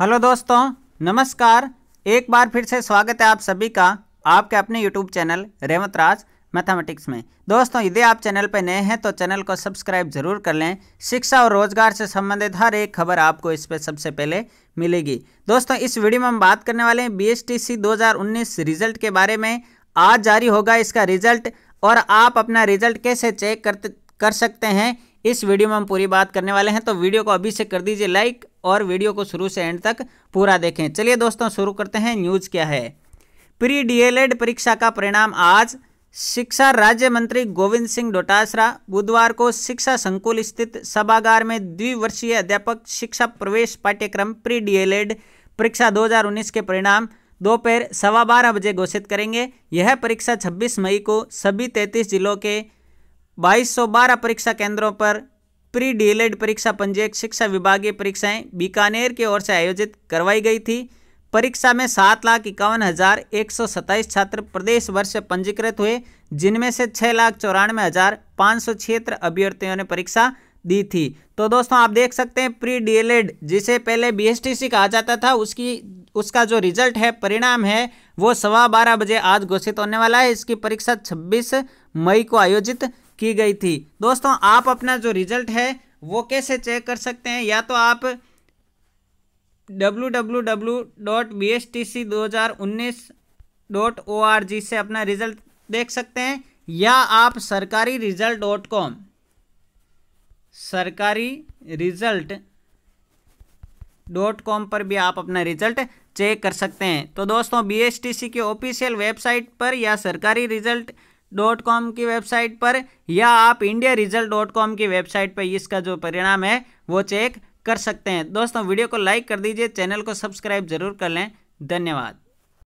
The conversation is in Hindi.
हेलो दोस्तों नमस्कार एक बार फिर से स्वागत है आप सभी का आपके अपने YouTube channel Revant Raj mathematics में दोस्तों यदि आप चैनल पर नए हैं तो चैनल को सब्सक्राइब जरूर कर लें शिक्षा और रोजगार से संबंधित हर एक खबर आपको इस पर सबसे पहले मिलेगी दोस्तों इस वीडियो में हम बात करने वाले हैं B S T C result के बारे में आज जारी होगा इसका रिजल्ट और आप अपना रिजल्ट कैसे चेक कर सकते हैं इस वीडियो में हम पूरी बात करने वाले हैं तो वीडियो को अभी से कर दीजिए लाइक और वीडियो को शुरू से एंड तक पूरा देखें चलिए दोस्तों शुरू करते हैं न्यूज़ क्या है प्री डीएलएड परीक्षा का परिणाम आज शिक्षा राज्य मंत्री गोविंद सिंह डोटासरा बुधवार को शिक्षा संकुल स्थित सभागार में द्विवर्षीय अध्यापक शिक्षा प्रवेश पाठ्यक्रम प्री डीएलएड परीक्षा 2019 के परिणाम दोपहर सवा बारह बजे घोषित करेंगे यह परीक्षा 26 मई को सभी 33 जिलों के 2212 परीक्षा केंद्रों पर प्री डीएलएड परीक्षा पंजीयक शिक्षा विभागीय परीक्षाएं बीकानेर की ओर से आयोजित करवाई गई थी परीक्षा में सात लाख इक्यावन हज़ार एक सौ सत्ताईस छात्र प्रदेश भर से पंजीकृत हुए जिनमें से छः लाख चौरानवे हज़ार पाँच सौ छिहत्तर अभ्यर्थियों ने परीक्षा दी थी तो दोस्तों आप देख सकते हैं प्री डीएलएड जिसे पहले बीएसटीसी कहा जाता था उसकी उसका जो रिजल्ट है परिणाम है वो सवा बारह बजे आज घोषित होने वाला है इसकी परीक्षा छब्बीस मई को आयोजित की गई थी दोस्तों आप अपना जो रिजल्ट है वो कैसे चेक कर सकते हैं या तो आप www.bstc2019.org से अपना रिजल्ट देख सकते हैं या आप Sarkari result dot com Sarkari result dot com पर भी आप अपना रिजल्ट चेक कर सकते हैं तो दोस्तों बीएसटीसी की ऑफिशियल वेबसाइट पर या सरकारी रिजल्ट डॉट कॉम की वेबसाइट पर या आप इंडिया रिजल्ट डॉट कॉम की वेबसाइट पर इसका जो परिणाम है वो चेक कर सकते हैं दोस्तों वीडियो को लाइक कर दीजिए चैनल को सब्सक्राइब जरूर कर लें धन्यवाद